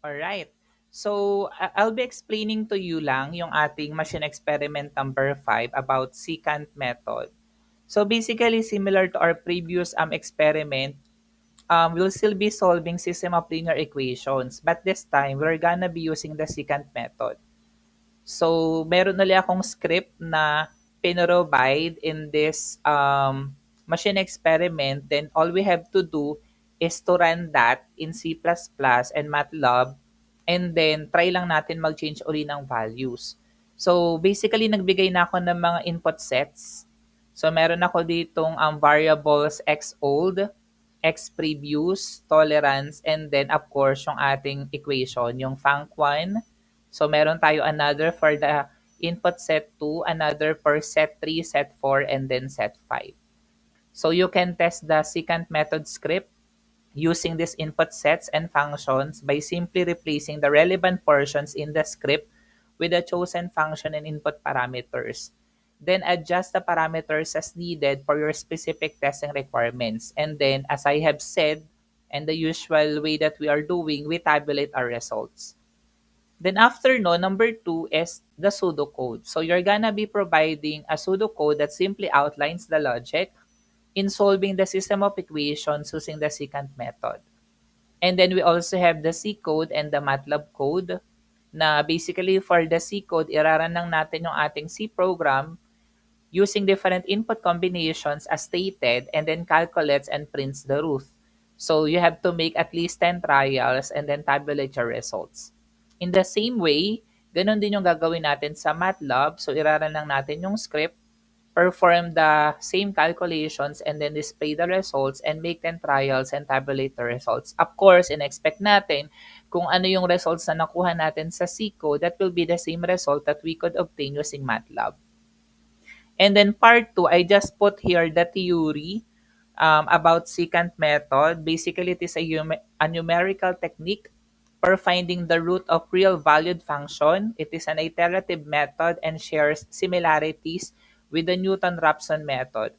All right. So, I'll be explaining to you lang yung ating machine experiment number 5 about secant method. So, basically, similar to our previous um, experiment, um, we'll still be solving system of linear equations. But this time, we're gonna be using the secant method. So, meron ulit akong script na pinrovide in this um, machine experiment. Then, all we have to do is to run that in C++ and MATLAB and then try lang natin mag-change uli ng values. So basically nagbigay na ako ng mga input sets. So meron ako ditong um, variables x old, x previous, tolerance, and then of course yung ating equation, yung func1. So meron tayo another for the input set 2, another for set 3, set 4, and then set 5. So you can test the secant method script using these input sets and functions by simply replacing the relevant portions in the script with the chosen function and input parameters. Then adjust the parameters as needed for your specific testing requirements. And then, as I have said, and the usual way that we are doing, we tabulate our results. Then after no, number two is the pseudocode. So you're gonna be providing a pseudocode that simply outlines the logic in solving the system of equations using the secant method. And then we also have the C code and the MATLAB code na basically for the C code, iraran lang natin yung ating C program using different input combinations as stated and then calculates and prints the root. So you have to make at least 10 trials and then tabulate your results. In the same way, ganun din yung gagawin natin sa MATLAB. So iraran lang natin yung script perform the same calculations and then display the results and make 10 trials and tabulate the results. Of course, in-expect natin kung ano yung results na nakuha natin sa SICO, that will be the same result that we could obtain using MATLAB. And then part 2, I just put here the theory um, about secant method. Basically, it is a, a numerical technique for finding the root of real valued function. It is an iterative method and shares similarities with the Newton-Raphson method.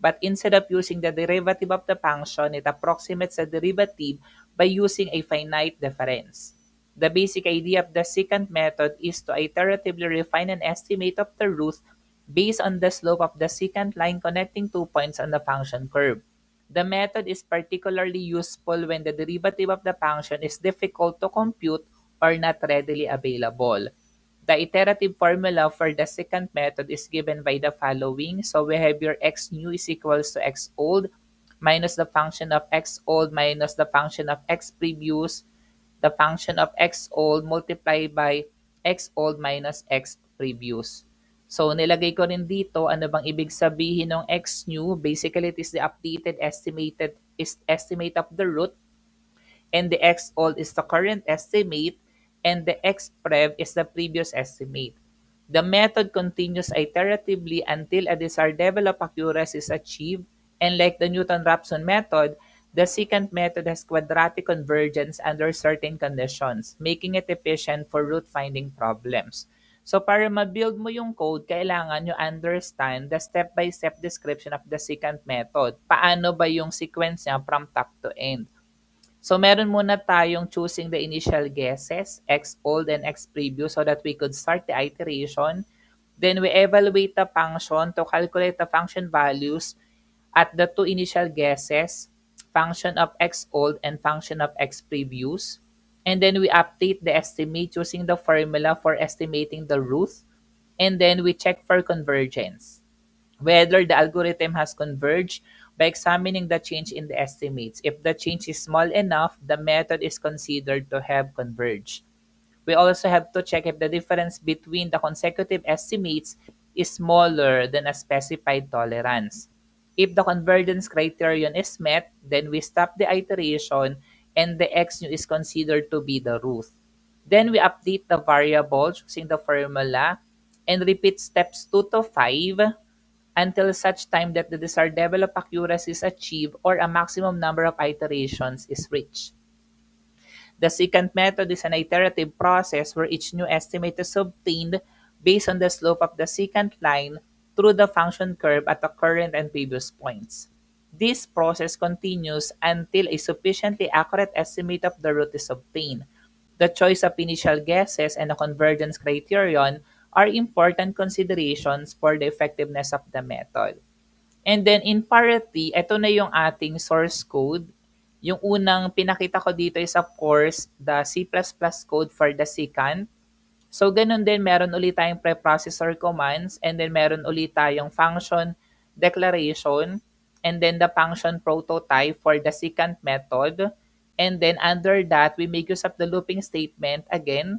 But instead of using the derivative of the function, it approximates the derivative by using a finite difference. The basic idea of the secant method is to iteratively refine an estimate of the root based on the slope of the secant line connecting two points on the function curve. The method is particularly useful when the derivative of the function is difficult to compute or not readily available. The iterative formula for the second method is given by the following. So we have your x new is equals to x old minus the function of x old minus the function of x previous, the function of x old multiplied by x old minus x previous. So nilagay ko rin dito ano bang ibig sabihin ng x new. Basically, it is the updated estimated is estimate of the root and the x old is the current estimate and the xprev is the previous estimate. The method continues iteratively until a desired level of accuracy is achieved, and like the Newton-Raphson method, the secant method has quadratic convergence under certain conditions, making it efficient for root-finding problems. So para ma-build mo yung code, kailangan nyo understand the step-by-step -step description of the secant method. Paano ba yung sequence niya from top to end? So meron muna tayong choosing the initial guesses, x old and x previous so that we could start the iteration. Then we evaluate the function to calculate the function values at the two initial guesses, function of x old and function of x previous. And then we update the estimate using the formula for estimating the root. And then we check for convergence, whether the algorithm has converged by examining the change in the estimates. If the change is small enough, the method is considered to have converged. We also have to check if the difference between the consecutive estimates is smaller than a specified tolerance. If the convergence criterion is met, then we stop the iteration and the x nu is considered to be the root. Then we update the variables using the formula and repeat steps 2 to 5 until such time that the desired level of accuracy is achieved or a maximum number of iterations is reached. The second method is an iterative process where each new estimate is obtained based on the slope of the secant line through the function curve at the current and previous points. This process continues until a sufficiently accurate estimate of the root is obtained. The choice of initial guesses and a convergence criterion are important considerations for the effectiveness of the method. And then in parity, ito na yung ating source code. Yung unang pinakita ko dito is of course the C++ code for the secant. So ganun din, meron ulit tayong preprocessor commands and then meron ulit tayong function declaration and then the function prototype for the secant method. And then under that, we make use of the looping statement again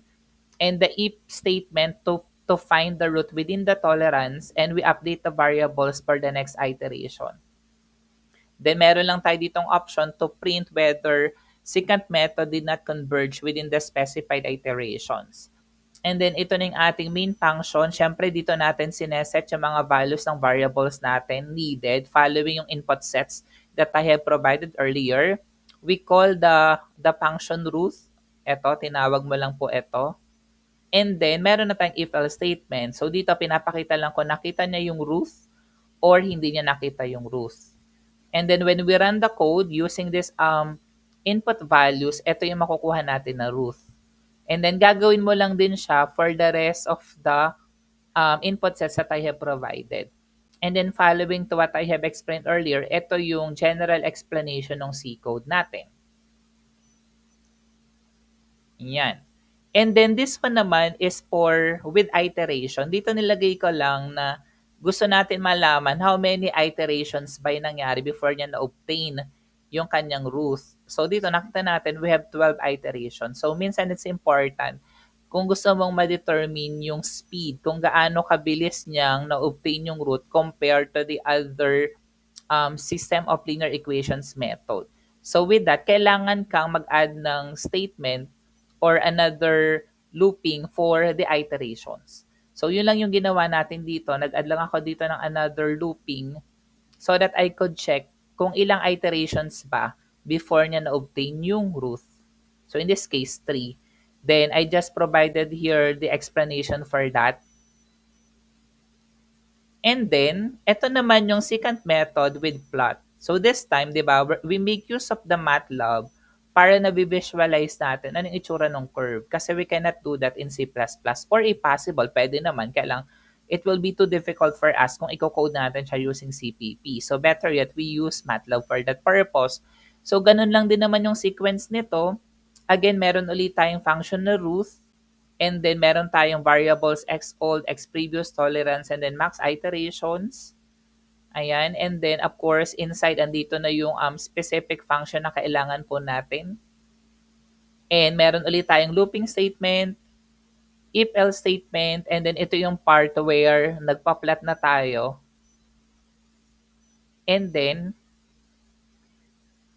and the if statement to to find the root within the tolerance and we update the variables for the next iteration. Then meron lang tayo ditong option to print whether secant method did not converge within the specified iterations. And then ito na ating main function. Siyempre dito natin sineset yung mga values ng variables natin needed following yung input sets that I have provided earlier. We call the the function root. Ito, tinawag mo lang po ito And then, meron na tayong if-else statement. So, dito pinapakita lang ko nakita niya yung Ruth or hindi niya nakita yung Ruth. And then, when we run the code using this um, input values, ito yung makukuha natin na Ruth. And then, gagawin mo lang din siya for the rest of the um, input sets that I have provided. And then, following to what I have explained earlier, ito yung general explanation ng C-code natin. Yan. And then this pa naman is for with iteration. Dito nilagay ko lang na gusto natin malaman how many iterations ba yung nangyari before niya na-obtain yung kanyang Ruth. So dito nakita natin we have 12 iterations. So minsan it's important kung gusto mong ma-determine yung speed, kung gaano kabilis niyang na-obtain yung root compared to the other um, system of linear equations method. So with that, kailangan kang mag-add ng statement or another looping for the iterations. So yun lang yung ginawa natin dito. Nag-add lang ako dito ng another looping so that I could check kung ilang iterations ba before niya na-obtain yung Ruth. So in this case, 3. Then I just provided here the explanation for that. And then, ito naman yung second method with plot. So this time, di ba, we make use of the MATLAB para nabivisualize natin anong itsura ng curve. Kasi we cannot do that in C++. Or if possible, pwede naman, kaya lang it will be too difficult for us kung i-code natin siya using CPP. So better yet, we use MATLAB for that purpose. So ganun lang din naman yung sequence nito. Again, meron ulit tayong function na Ruth. And then meron tayong variables x old, x previous tolerance, and then max iterations. Ayan. And then, of course, inside, andito na yung um, specific function na kailangan po natin. And meron ulit tayong looping statement, if-else statement, and then ito yung part where nagpa-plot na tayo. And then,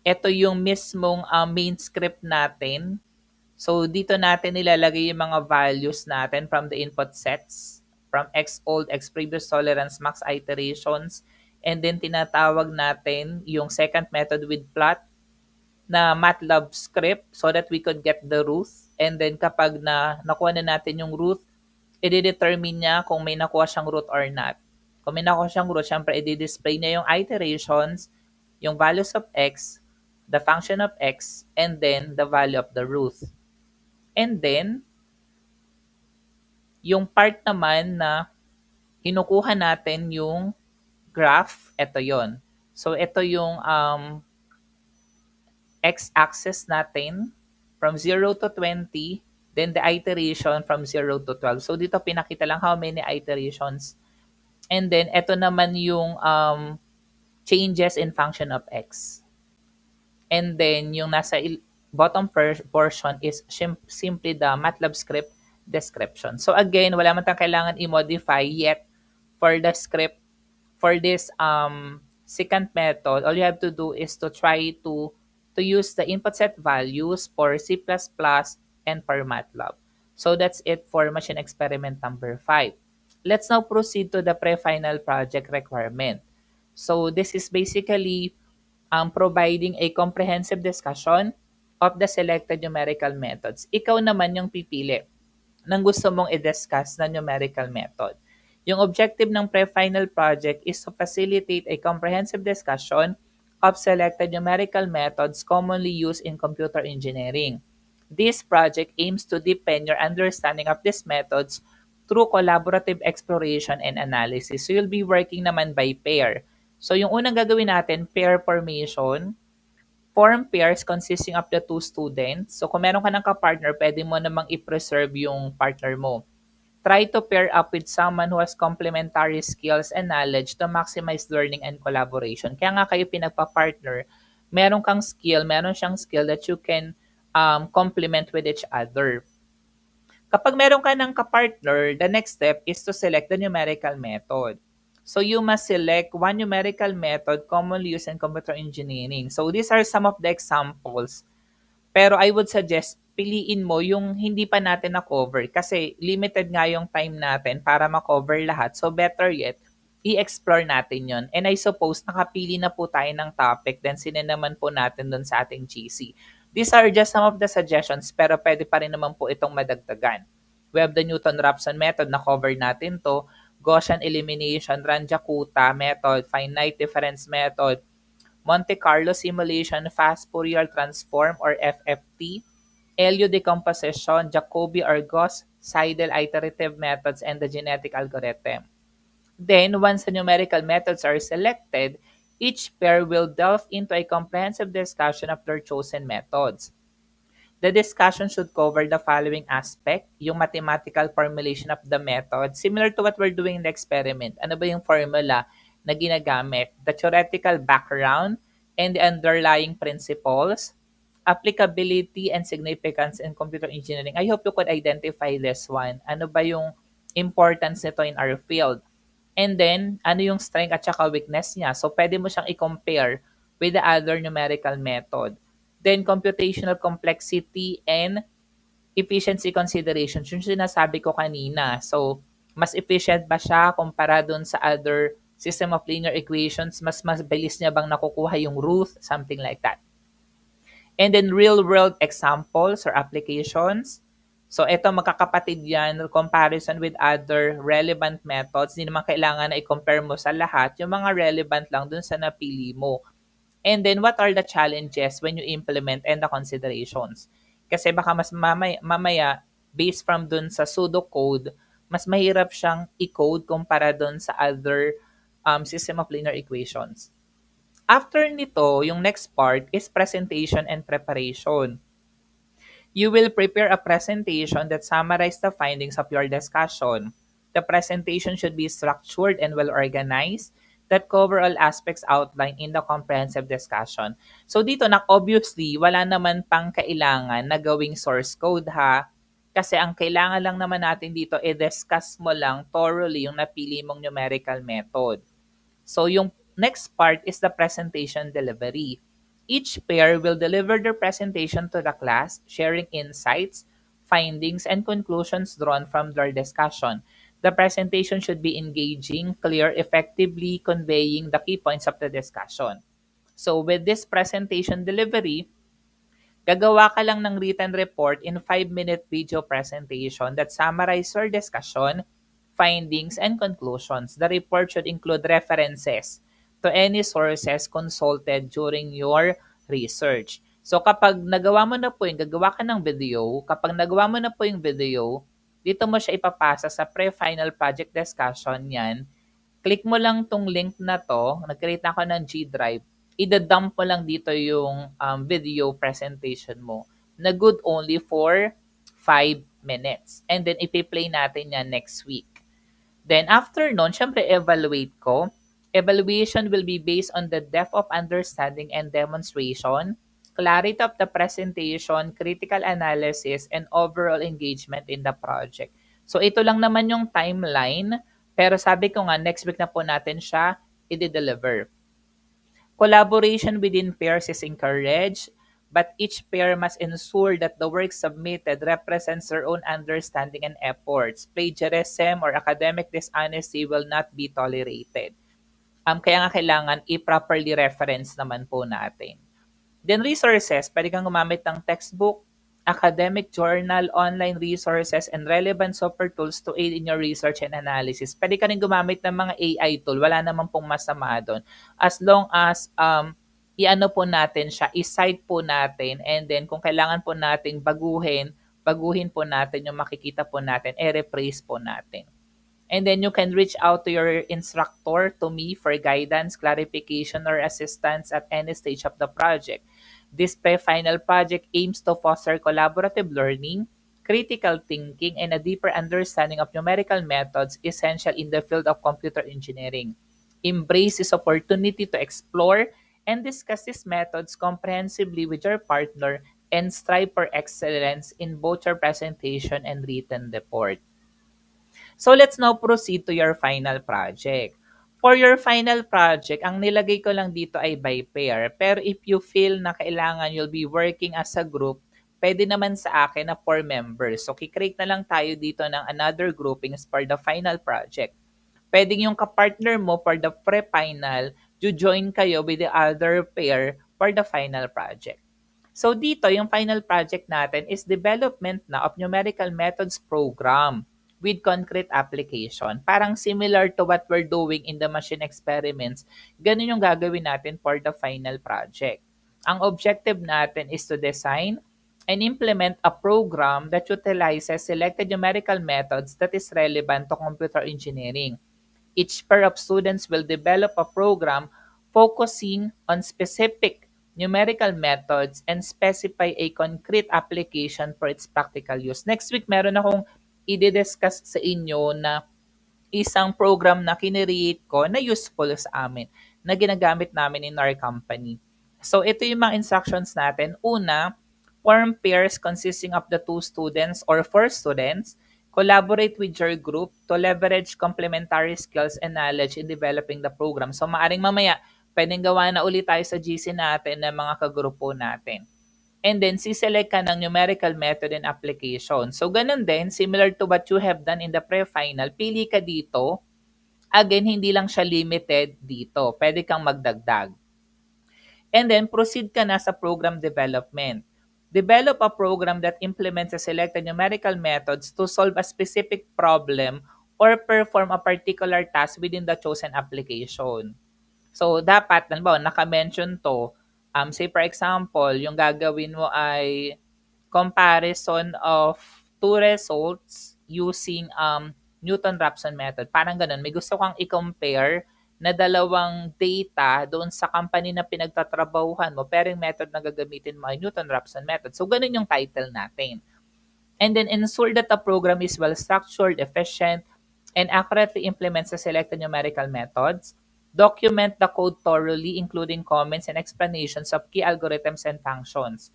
ito yung mismong uh, main script natin. So, dito natin nilalagay yung mga values natin from the input sets, from x old, x previous tolerance, max iterations, And then tinatawag natin yung second method with plot na MATLAB script so that we could get the root. And then kapag na nakuha na natin yung root, i-determine niya kung may nakuha siyang root or not. Kung may nakuha siyang root, syempre i-display niya yung iterations, yung values of x, the function of x, and then the value of the root. And then, yung part naman na kinukuha natin yung graph, ito yon. So, ito yung um, x-axis natin from 0 to 20, then the iteration from 0 to 12. So, dito pinakita lang how many iterations. And then, ito naman yung um, changes in function of x. And then, yung nasa bottom portion is simply the MATLAB script description. So, again, wala man tayong kailangan i-modify yet for the script for this um, secant method, all you have to do is to try to to use the input set values for C++ and for MATLAB. So that's it for machine experiment number 5. Let's now proceed to the pre-final project requirement. So this is basically um, providing a comprehensive discussion of the selected numerical methods. Ikaw naman yung pipili ng gusto mong i-discuss na numerical method. Yung objective ng pre-final project is to facilitate a comprehensive discussion of selected numerical methods commonly used in computer engineering. This project aims to deepen your understanding of these methods through collaborative exploration and analysis. So you'll be working naman by pair. So yung unang gagawin natin, pair formation. Form pairs consisting of the two students. So kung meron ka ng kapartner, pwede mo namang i-preserve yung partner mo. Try to pair up with someone who has complementary skills and knowledge to maximize learning and collaboration. Kaya nga kayo pinagpa-partner, meron kang skill, meron siyang skill that you can um, complement with each other. Kapag meron ka ng kapartner, the next step is to select the numerical method. So you must select one numerical method commonly used in computer engineering. So these are some of the examples pero I would suggest, piliin mo yung hindi pa natin na-cover kasi limited nga yung time natin para ma-cover lahat. So better yet, i-explore natin yon. And I suppose nakapili na po tayo ng topic then sininaman po natin dun sa ating GC. These are just some of the suggestions pero pwede pa rin naman po itong madagdagan. We have the Newton-Raphson method na cover natin to. Gaussian elimination, Ranjakuta method, finite difference method, Monte Carlo Simulation Fast Fourier Transform or FFT, Elio decomposition, Jacobi Argos, Seidel iterative methods, and the genetic algorithm. Then, once the numerical methods are selected, each pair will delve into a comprehensive discussion of their chosen methods. The discussion should cover the following aspect, yung mathematical formulation of the method, similar to what we're doing in the experiment. Ano ba yung formula? na ginagamit, the theoretical background and the underlying principles, applicability and significance in computer engineering. I hope you could identify this one. Ano ba yung importance nito in our field? And then, ano yung strength at saka weakness niya? So, pwede mo siyang i-compare with the other numerical method. Then, computational complexity and efficiency considerations. Yung sinasabi ko kanina. So, mas efficient ba siya kumpara dun sa other system of linear equations, mas mabilis niya bang nakukuha yung root, something like that. And then real-world examples or applications. So ito magkakapatid yan, comparison with other relevant methods. Hindi naman kailangan na i-compare mo sa lahat. Yung mga relevant lang dun sa napili mo. And then what are the challenges when you implement and the considerations? Kasi baka mas mamaya, mamaya based from dun sa pseudo code, mas mahirap siyang i-code kumpara dun sa other um, system of linear equations. After nito, yung next part is presentation and preparation. You will prepare a presentation that summarizes the findings of your discussion. The presentation should be structured and well organized that cover all aspects outlined in the comprehensive discussion. So dito na obviously wala naman pang kailangan na gawing source code ha. Kasi ang kailangan lang naman natin dito i-discuss mo lang thoroughly yung napili mong numerical method. So yung next part is the presentation delivery. Each pair will deliver their presentation to the class, sharing insights, findings, and conclusions drawn from their discussion. The presentation should be engaging, clear, effectively conveying the key points of the discussion. So with this presentation delivery, gagawa ka lang ng written report in 5-minute video presentation that summarizes your discussion findings, and conclusions. The report should include references to any sources consulted during your research. So kapag nagawa mo na po yung gagawa ka ng video, kapag nagawa mo na po yung video, dito mo siya ipapasa sa pre-final project discussion yan. Click mo lang tong link na to, nag-create na ako ng G Drive. Idadump mo lang dito yung um, video presentation mo na good only for 5 minutes. And then ipi-play natin yan next week. Then after nun, syempre evaluate ko. Evaluation will be based on the depth of understanding and demonstration, clarity of the presentation, critical analysis, and overall engagement in the project. So ito lang naman yung timeline, pero sabi ko nga next week na po natin siya i-deliver. Collaboration within peers is encouraged but each pair must ensure that the work submitted represents their own understanding and efforts. Plagiarism or academic dishonesty will not be tolerated. Um, kaya nga kailangan i-properly reference naman po natin. Then resources, pwede kang gumamit ng textbook, academic journal, online resources, and relevant software tools to aid in your research and analysis. Pwede ka rin gumamit ng mga AI tool. Wala naman pong masama doon. As long as um, i po natin siya, i side po natin, and then kung kailangan po natin baguhin, baguhin po natin yung makikita po natin, i-rephrase po natin. And then you can reach out to your instructor, to me, for guidance, clarification, or assistance at any stage of the project. This pre-final project aims to foster collaborative learning, critical thinking, and a deeper understanding of numerical methods essential in the field of computer engineering. Embrace this opportunity to explore and discuss these methods comprehensively with your partner and strive for excellence in both your presentation and written report. So let's now proceed to your final project. For your final project, ang nilagay ko lang dito ay by pair. Pero if you feel na kailangan you'll be working as a group, pwede naman sa akin na four members. So kikreate na lang tayo dito ng another groupings for the final project. Pwede yung kapartner mo for the pre-final join kayo with the other pair for the final project. So dito, yung final project natin is development na of numerical methods program with concrete application. Parang similar to what we're doing in the machine experiments, ganun yung gagawin natin for the final project. Ang objective natin is to design and implement a program that utilizes selected numerical methods that is relevant to computer engineering. Each pair of students will develop a program focusing on specific numerical methods and specify a concrete application for its practical use. Next week, meron akong i-discuss sa inyo na isang program na kinereate ko na useful sa amin, na ginagamit namin in our company. So, ito yung mga instructions natin. Una, form pairs consisting of the two students or four students collaborate with your group to leverage complementary skills and knowledge in developing the program. So maaring mamaya, pwedeng gawa na ulit tayo sa GC natin ng mga kagrupo natin. And then, si-select ka ng numerical method and application. So, ganun din, similar to what you have done in the pre-final, pili ka dito. Again, hindi lang siya limited dito. Pwede kang magdagdag. And then, proceed ka na sa program development develop a program that implements a selected numerical methods to solve a specific problem or perform a particular task within the chosen application. So, dapat, halimbawa, naka-mention to, um, say for example, yung gagawin mo ay comparison of two results using um, Newton-Raphson method. Parang ganun, may gusto kang i-compare na dalawang data doon sa company na pinagtatrabahuhan mo, pero yung method na gagamitin mo ay Newton-Raphson method. So, ganun yung title natin. And then, ensure that the program is well-structured, efficient, and accurately implements the selected numerical methods. Document the code thoroughly, including comments and explanations of key algorithms and functions.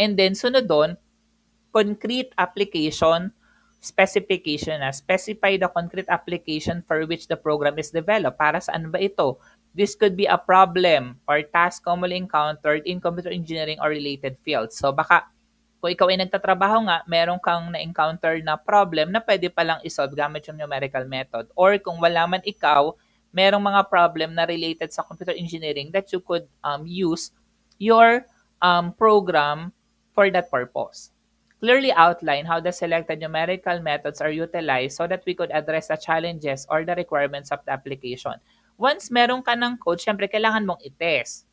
And then, sunod doon, concrete application specification na specify the concrete application for which the program is developed. Para saan ba ito? This could be a problem or task commonly encountered in computer engineering or related fields. So baka kung ikaw ay nagtatrabaho nga, meron kang na-encounter na problem na pwede palang isolve gamit yung numerical method. Or kung wala man ikaw, merong mga problem na related sa computer engineering that you could um, use your um, program for that purpose clearly outline how the selected numerical methods are utilized so that we could address the challenges or the requirements of the application. Once meron ka ng code, syempre kailangan mong i-test.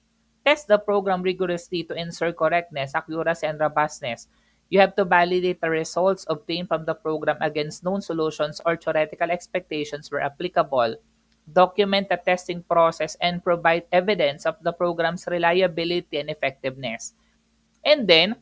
Test the program rigorously to ensure correctness, accuracy, and robustness. You have to validate the results obtained from the program against known solutions or theoretical expectations where applicable. Document the testing process and provide evidence of the program's reliability and effectiveness. And then,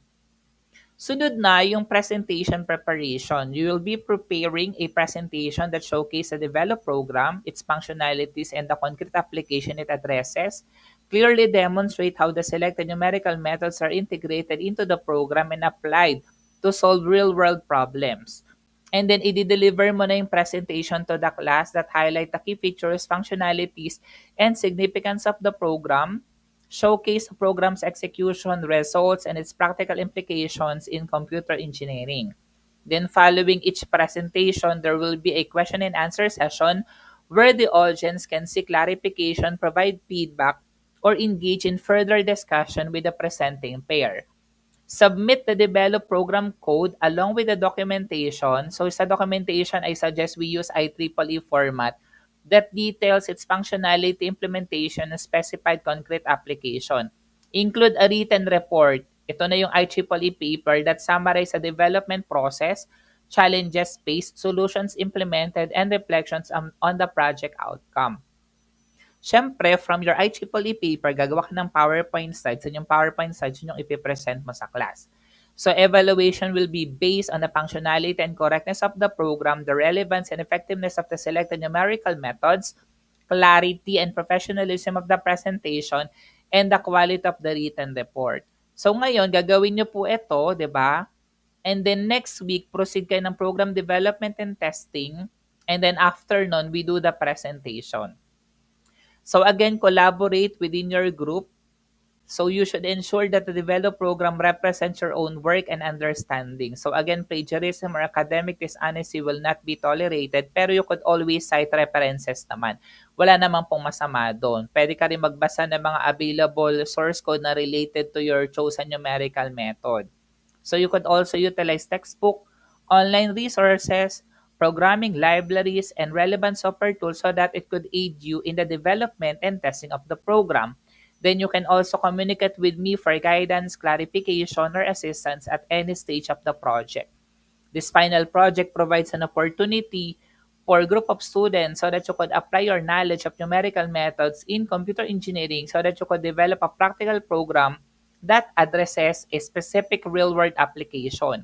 Sunod na yung presentation preparation. You will be preparing a presentation that showcases the developed program, its functionalities, and the concrete application it addresses. Clearly demonstrate how the selected numerical methods are integrated into the program and applied to solve real-world problems. And then, i-deliver mo na yung presentation to the class that highlight the key features, functionalities, and significance of the program showcase program's execution results and its practical implications in computer engineering. Then following each presentation, there will be a question and answer session where the audience can seek clarification, provide feedback, or engage in further discussion with the presenting pair. Submit the developed program code along with the documentation. So sa documentation, I suggest we use IEEE e format that details its functionality implementation and specified concrete application. Include a written report. Ito na yung IEEE e paper that summarizes the development process, challenges faced, solutions implemented, and reflections on, on the project outcome. Siyempre, from your IEEE e paper, gagawa ka ng PowerPoint slides and yung PowerPoint slides yung ipipresent mo sa class. So evaluation will be based on the functionality and correctness of the program, the relevance and effectiveness of the selected numerical methods, clarity and professionalism of the presentation, and the quality of the written report. So ngayon, gagawin nyo po ito, di ba? And then next week, proceed kayo ng program development and testing. And then after nun, we do the presentation. So again, collaborate within your group So you should ensure that the developed program represents your own work and understanding. So again, plagiarism or academic dishonesty will not be tolerated pero you could always cite references naman. Wala namang pong masama doon. Pwede ka rin magbasa ng mga available source code na related to your chosen numerical method. So you could also utilize textbook, online resources, programming libraries, and relevant software tools so that it could aid you in the development and testing of the program. Then you can also communicate with me for guidance, clarification, or assistance at any stage of the project. This final project provides an opportunity for a group of students so that you could apply your knowledge of numerical methods in computer engineering so that you could develop a practical program that addresses a specific real-world application.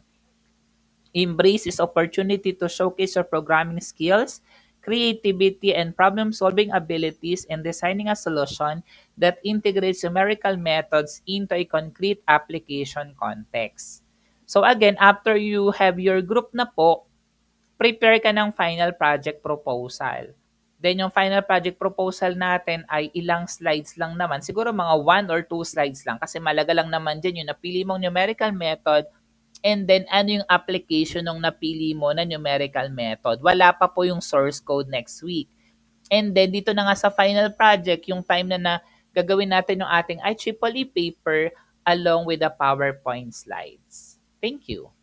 Embrace this opportunity to showcase your programming skills creativity, and problem-solving abilities in designing a solution that integrates numerical methods into a concrete application context. So again, after you have your group na po, prepare ka ng final project proposal. Then yung final project proposal natin ay ilang slides lang naman. Siguro mga one or two slides lang kasi malaga lang naman dyan yung napili mong numerical method and then ano yung application ng napili mo na numerical method. Wala pa po yung source code next week. And then dito na nga sa final project, yung time na na gagawin natin yung ating IEEE e paper along with the PowerPoint slides. Thank you.